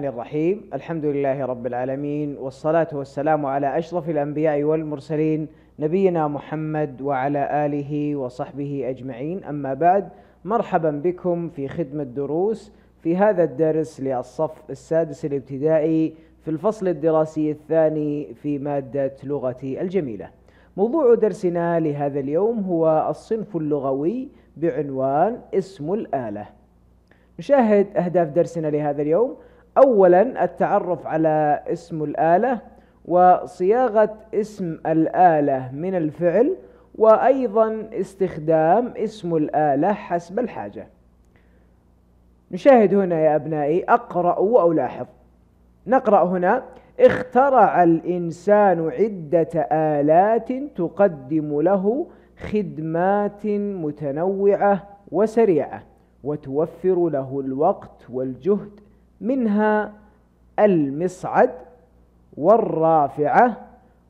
الرحمن الرحيم الحمد لله رب العالمين والصلاة والسلام على أشرف الأنبياء والمرسلين نبينا محمد وعلى آله وصحبه أجمعين أما بعد مرحبا بكم في خدمة دروس في هذا الدرس للصف السادس الابتدائي في الفصل الدراسي الثاني في مادة لغتي الجميلة موضوع درسنا لهذا اليوم هو الصنف اللغوي بعنوان اسم الآلة نشاهد أهداف درسنا لهذا اليوم أولا التعرف على اسم الآلة وصياغة اسم الآلة من الفعل وأيضا استخدام اسم الآلة حسب الحاجة نشاهد هنا يا أبنائي أقرأ أو لاحظ نقرأ هنا اخترع الإنسان عدة آلات تقدم له خدمات متنوعة وسريعة وتوفر له الوقت والجهد منها المصعد والرافعة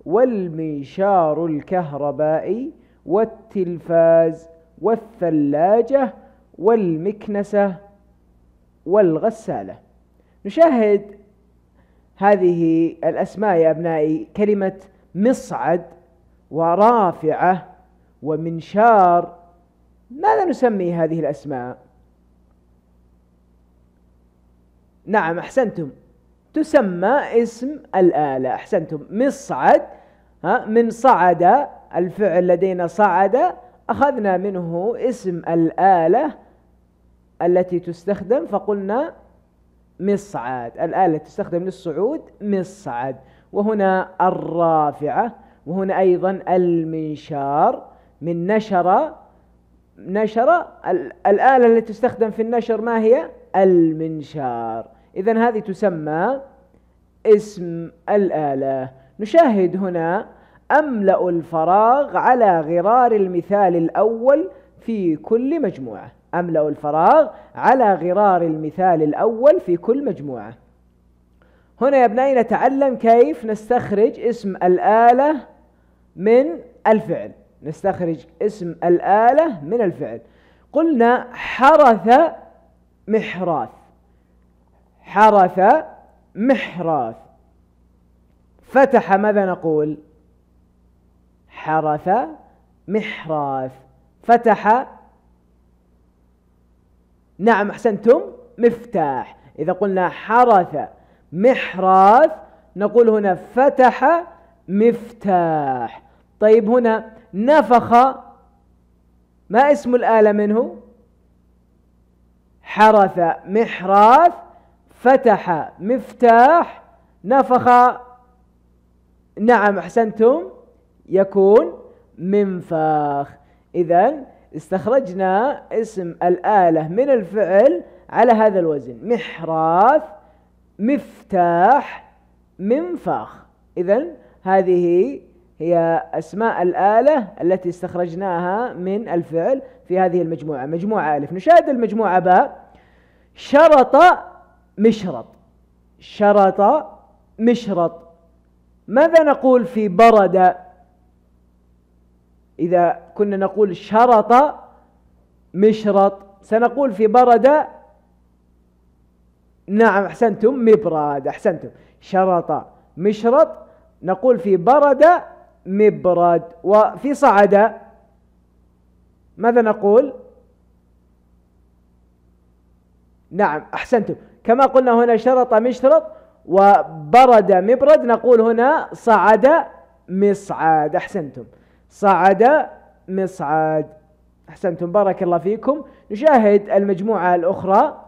والمنشار الكهربائي والتلفاز والثلاجة والمكنسة والغسالة نشاهد هذه الأسماء يا أبنائي كلمة مصعد ورافعة ومنشار ماذا نسمي هذه الأسماء؟ نعم أحسنتم تسمى اسم الآلة أحسنتم مصعد ها من صعد الفعل لدينا صعد أخذنا منه اسم الآلة التي تستخدم فقلنا مصعد الآلة تستخدم للصعود مصعد وهنا الرافعة وهنا أيضا المنشار من نشر نشر الآلة التي تستخدم في النشر ما هي؟ المنشار إذا هذه تسمى اسم الآلة نشاهد هنا أملأ الفراغ على غرار المثال الأول في كل مجموعة أملأ الفراغ على غرار المثال الأول في كل مجموعة هنا يا أبنائي نتعلم كيف نستخرج اسم الآلة من الفعل نستخرج اسم الآلة من الفعل قلنا حرث محراث حرث محراث فتح ماذا نقول حرث محراث فتح نعم احسنتم مفتاح اذا قلنا حرث محراث نقول هنا فتح مفتاح طيب هنا نفخ ما اسم الآلة منه حرث محراث فتح مفتاح نفخ نعم احسنتم يكون منفاخ اذا استخرجنا اسم الاله من الفعل على هذا الوزن محراث مفتاح منفاخ اذا هذه هي اسماء الاله التي استخرجناها من الفعل في هذه المجموعه مجموعه الف نشاهد المجموعه باء شرط مشرط شرط مشرط ماذا نقول في برد إذا كنا نقول شرط مشرط سنقول في برد نعم أحسنتم مبرد أحسنتم شرط مشرط نقول في برد مبرد وفي صعد ماذا نقول؟ نعم أحسنتم كما قلنا هنا شرط مشرط وبرد مبرد نقول هنا صعد مصعد أحسنتم صعد مصعد أحسنتم بارك الله فيكم نشاهد المجموعة الأخرى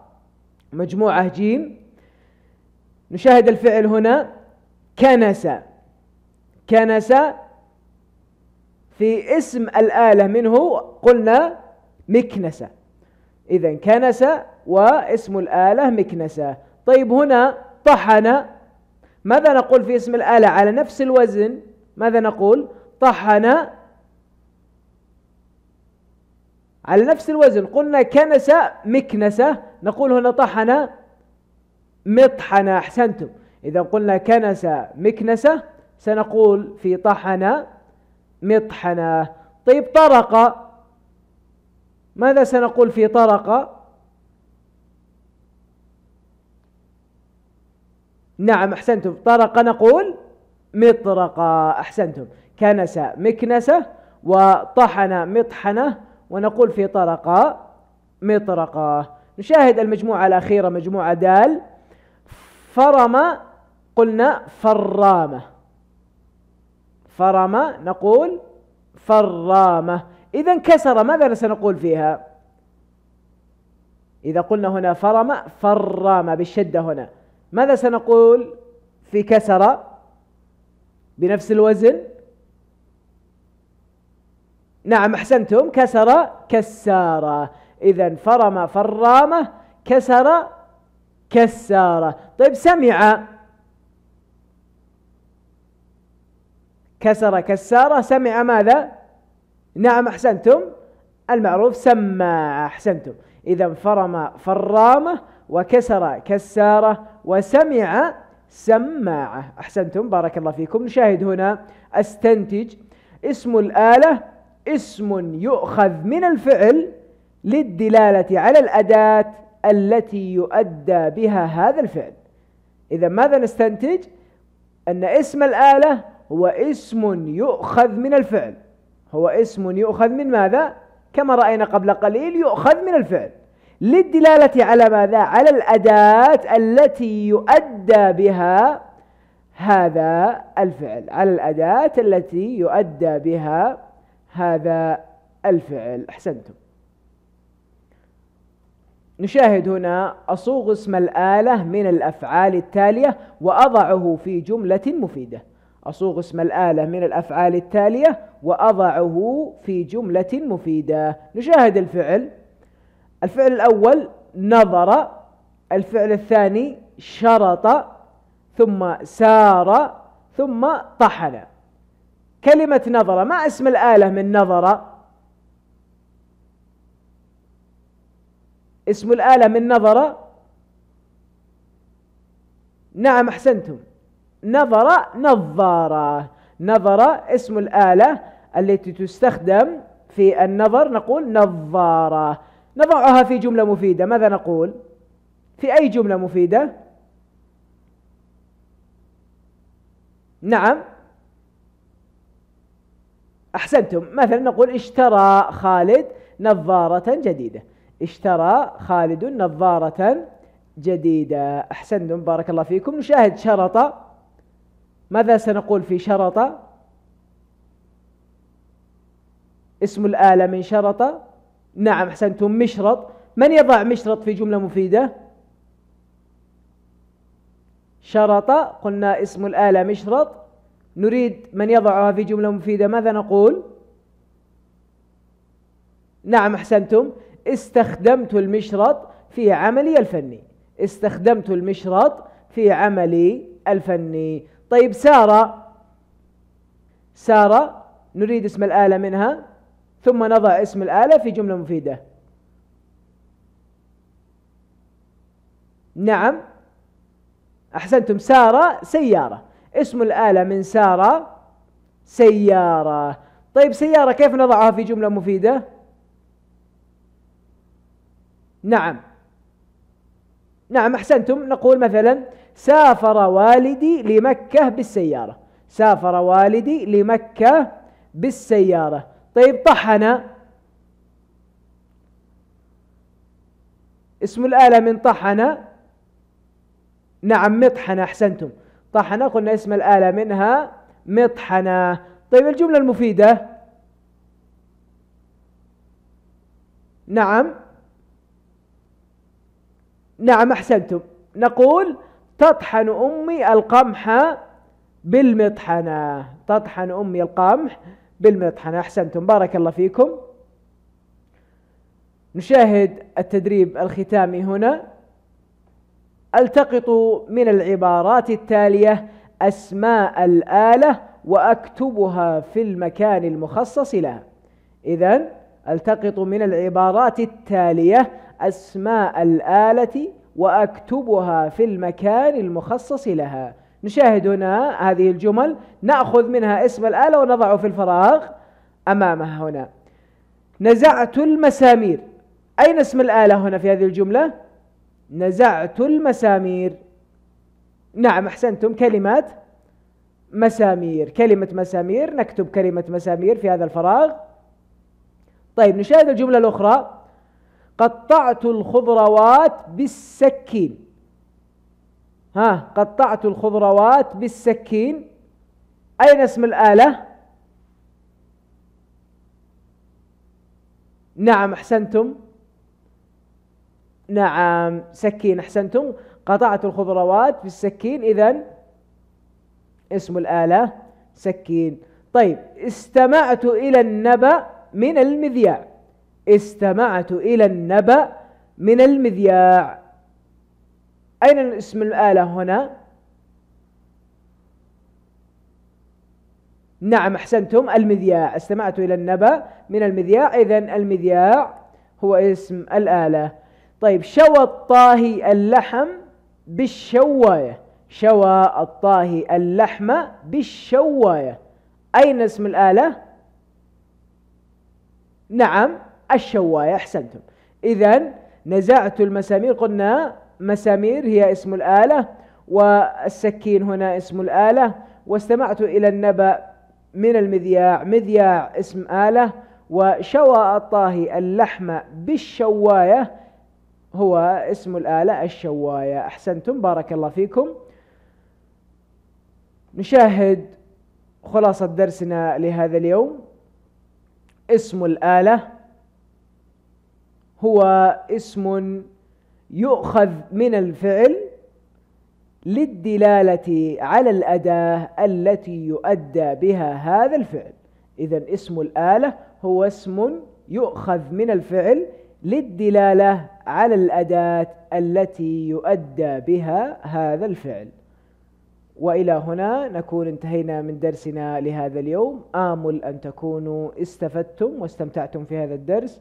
مجموعة جيم نشاهد الفعل هنا كنس كنس في اسم الآلة منه قلنا مكنسة إذا كنس واسم الآلة مكنسة طيب هنا طحن ماذا نقول في اسم الآلة على نفس الوزن ماذا نقول طحن على نفس الوزن قلنا كنس مكنسة نقول هنا طحن مطحنة أحسنتم إذا قلنا كنس مكنسة سنقول في طحن مطحنة طيب طرق ماذا سنقول في طرق نعم أحسنتم طرق نقول مطرق أحسنتم كنس مكنسة وطحن مطحنة ونقول في طرق مطرقة نشاهد المجموعة الأخيرة مجموعة دال فرم قلنا فرامة فرم نقول فرامة إذا انكسر ماذا سنقول فيها إذا قلنا هنا فرم فرامة بالشدة هنا ماذا سنقول في كسر بنفس الوزن نعم احسنتم كسر كسارة اذا فرم فرامة كسر كسارة طيب سمع كسر كسارة سمع ماذا نعم احسنتم المعروف سماع احسنتم اذا فرم فرامة وكسر كسارة وسمع سماعة أحسنتم بارك الله فيكم نشاهد هنا أستنتج اسم الآلة اسم يؤخذ من الفعل للدلالة على الأداة التي يؤدى بها هذا الفعل إذا ماذا نستنتج؟ أن اسم الآلة هو اسم يؤخذ من الفعل هو اسم يؤخذ من ماذا؟ كما رأينا قبل قليل يؤخذ من الفعل للدلالة على ماذا؟ على الأداة التي يؤدى بها هذا الفعل على الأداة التي يؤدى بها هذا الفعل أحسنتم نشاهد هنا أصوغ اسم الآلة من الأفعال التالية وأضعه في جملة مفيدة أصوغ اسم الآلة من الأفعال التالية وأضعه في جملة مفيدة نشاهد الفعل الفعل الأول نظر الفعل الثاني شرط ثم سار ثم طحن كلمة نظر ما اسم الآلة من نظر اسم الآلة من نظر نعم أحسنتم نظر نظارة نظر اسم الآلة التي تستخدم في النظر نقول نظاره نضعها في جملة مفيدة ماذا نقول في أي جملة مفيدة نعم أحسنتم مثلا نقول اشترى خالد نظارة جديدة اشترى خالد نظارة جديدة أحسنتم بارك الله فيكم نشاهد شرط ماذا سنقول في شرط اسم الآلة من شرط نعم احسنتم مشرط من يضع مشرط في جمله مفيده شرط قلنا اسم الاله مشرط نريد من يضعها في جمله مفيده ماذا نقول نعم احسنتم استخدمت المشرط في عملي الفني استخدمت المشرط في عملي الفني طيب ساره ساره نريد اسم الاله منها ثم نضع اسم الآلة في جملة مفيدة نعم أحسنتم سارة سيارة اسم الآلة من سارة سيارة طيب سيارة كيف نضعها في جملة مفيدة نعم نعم أحسنتم نقول مثلا سافر والدي لمكة بالسيارة سافر والدي لمكة بالسيارة طيب طحن اسم الآلة من طحن نعم مطحنة أحسنتم طحنة قلنا اسم الآلة منها مطحنة طيب الجملة المفيدة نعم نعم أحسنتم نقول تطحن أمي القمح بالمطحنة تطحن أمي القمح بالمطحنة أحسنتم بارك الله فيكم نشاهد التدريب الختامي هنا التقط من العبارات التالية أسماء الآلة وأكتبها في المكان المخصص لها إذا التقط من العبارات التالية أسماء الآلة وأكتبها في المكان المخصص لها نشاهد هنا هذه الجمل نأخذ منها اسم الآلة ونضعه في الفراغ أمامها هنا نزعت المسامير أين اسم الآلة هنا في هذه الجملة؟ نزعت المسامير نعم أحسنتم كلمات مسامير كلمة مسامير نكتب كلمة مسامير في هذا الفراغ طيب نشاهد الجملة الأخرى قطعت الخضروات بالسكين ها قطعت الخضروات بالسكين أين اسم الآلة؟ نعم أحسنتم نعم سكين أحسنتم قطعت الخضروات بالسكين إذا اسم الآلة سكين طيب استمعت إلى النبأ من المذياع استمعت إلى النبأ من المذياع أين اسم الآلة هنا؟ نعم أحسنتم المذياع استمعت إلى النبأ من المذياع إذا المذياع هو اسم الآلة طيب شوى الطاهي اللحم بالشواية شوى الطاهي اللحم بالشواية أين اسم الآلة؟ نعم الشواية أحسنتم إذا نزعت المسامير قلنا مسامير هي اسم الآلة والسكين هنا اسم الآلة واستمعت إلى النبأ من المذياع مذياع اسم آلة وشوى الطاهي اللحم بالشواية هو اسم الآلة الشواية أحسنتم بارك الله فيكم نشاهد خلاصة درسنا لهذا اليوم اسم الآلة هو اسم يؤخذ من الفعل للدلالة على الأداة التي يؤدى بها هذا الفعل إذا اسم الآلة هو اسم يؤخذ من الفعل للدلالة على الأداة التي يؤدى بها هذا الفعل وإلى هنا نكون انتهينا من درسنا لهذا اليوم آمل أن تكونوا استفدتم واستمتعتم في هذا الدرس